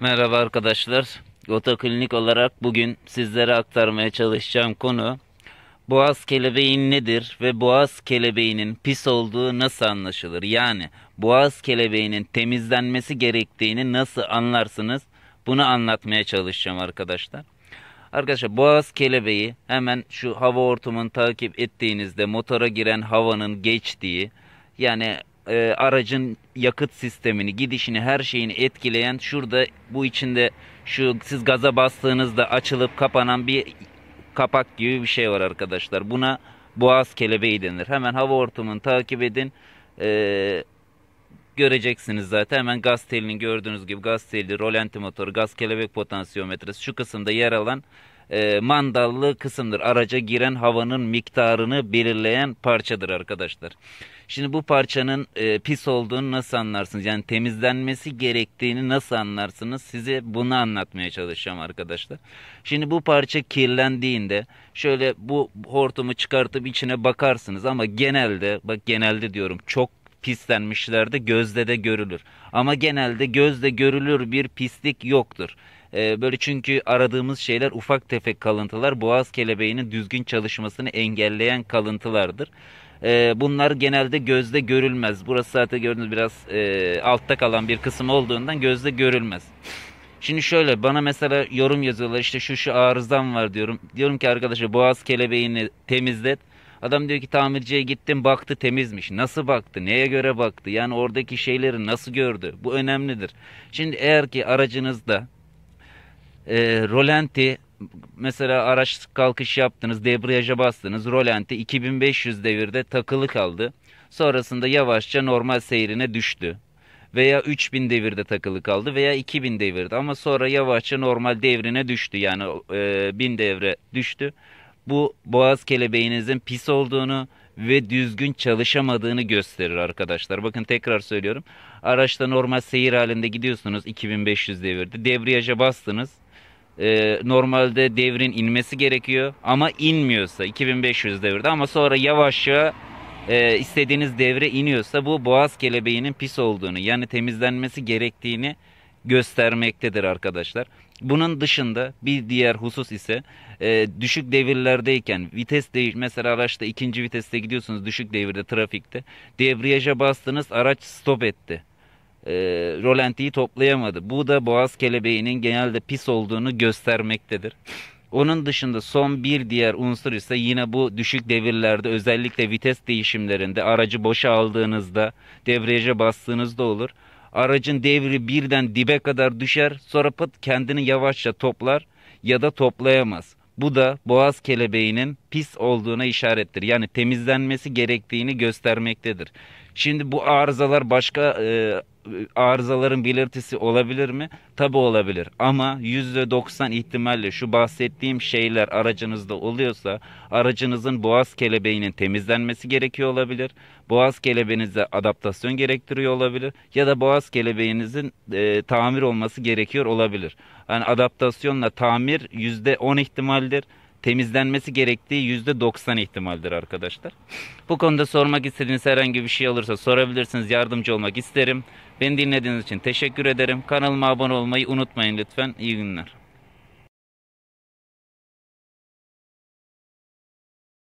Merhaba arkadaşlar. Otoklinik olarak bugün sizlere aktarmaya çalışacağım konu boğaz kelebeği nedir ve boğaz kelebeğinin pis olduğu nasıl anlaşılır? Yani boğaz kelebeğinin temizlenmesi gerektiğini nasıl anlarsınız? Bunu anlatmaya çalışacağım arkadaşlar. Arkadaşlar boğaz kelebeği hemen şu hava ortamını takip ettiğinizde motora giren havanın geçtiği yani e, aracın yakıt sistemini, gidişini, her şeyini etkileyen şurada bu içinde şu siz gaza bastığınızda açılıp kapanan bir kapak gibi bir şey var arkadaşlar. Buna boğaz kelebeği denir. Hemen hava ortamını takip edin. Ee, göreceksiniz zaten. Hemen gaz telinin gördüğünüz gibi gaz teli, rolenti motoru, gaz kelebek potansiyometresi şu kısımda yer alan e, mandallı kısımdır. Araca giren havanın miktarını belirleyen parçadır arkadaşlar. Şimdi bu parçanın e, pis olduğunu nasıl anlarsınız? Yani temizlenmesi gerektiğini nasıl anlarsınız? Size bunu anlatmaya çalışacağım arkadaşlar. Şimdi bu parça kirlendiğinde şöyle bu hortumu çıkartıp içine bakarsınız ama genelde bak genelde diyorum çok pislenmişlerdi. Gözde de görülür. Ama genelde gözde görülür bir pislik yoktur. Ee, böyle çünkü aradığımız şeyler ufak tefek kalıntılar. Boğaz kelebeğinin düzgün çalışmasını engelleyen kalıntılardır. Ee, bunlar genelde gözde görülmez. Burası zaten gördüğünüz biraz e, altta kalan bir kısım olduğundan gözde görülmez. Şimdi şöyle bana mesela yorum yazıyorlar işte şu şu arızam var diyorum. Diyorum ki arkadaşlar boğaz kelebeğini temizlet. Adam diyor ki tamirciye gittim baktı temizmiş. Nasıl baktı? Neye göre baktı? Yani oradaki şeyleri nasıl gördü? Bu önemlidir. Şimdi eğer ki aracınızda e, rolanti mesela araç kalkış yaptınız, debriyaja bastınız, rolanti 2500 devirde takılı kaldı. Sonrasında yavaşça normal seyrine düştü. Veya 3000 devirde takılı kaldı veya 2000 devirde ama sonra yavaşça normal devrine düştü. Yani e, devre düştü bu boğaz kelebeğinizin pis olduğunu ve düzgün çalışamadığını gösterir arkadaşlar. Bakın tekrar söylüyorum. Araçta normal seyir halinde gidiyorsunuz 2500 devirde. Debriyaja bastınız. Ee, normalde devrin inmesi gerekiyor ama inmiyorsa 2500 devirde ama sonra yavaşça e, istediğiniz devre iniyorsa bu boğaz kelebeğinin pis olduğunu yani temizlenmesi gerektiğini göstermektedir arkadaşlar. Bunun dışında bir diğer husus ise e, düşük devirlerdeyken vites değil mesela araçta ikinci viteste gidiyorsunuz düşük devirde trafikte devriyaja bastınız araç stop etti. E, rolantiyi toplayamadı. Bu da boğaz kelebeğinin genelde pis olduğunu göstermektedir. Onun dışında son bir diğer unsur ise yine bu düşük devirlerde özellikle vites değişimlerinde aracı boşa aldığınızda devriyaja bastığınızda olur. Aracın devri birden dibe kadar düşer sonra pıt kendini yavaşça toplar ya da toplayamaz. Bu da boğaz kelebeğinin pis olduğuna işarettir. Yani temizlenmesi gerektiğini göstermektedir. Şimdi bu arızalar başka e, e, arızaların belirtisi olabilir mi? Tabi olabilir ama %90 ihtimalle şu bahsettiğim şeyler aracınızda oluyorsa aracınızın boğaz kelebeğinin temizlenmesi gerekiyor olabilir. Boğaz kelebeğinize adaptasyon gerektiriyor olabilir ya da boğaz kelebeğinizin e, tamir olması gerekiyor olabilir. Yani adaptasyonla tamir %10 ihtimaldir temizlenmesi gerektiği %90 ihtimaldir arkadaşlar. Bu konuda sormak istediğiniz herhangi bir şey olursa sorabilirsiniz. Yardımcı olmak isterim. Beni dinlediğiniz için teşekkür ederim. Kanalıma abone olmayı unutmayın lütfen. İyi günler.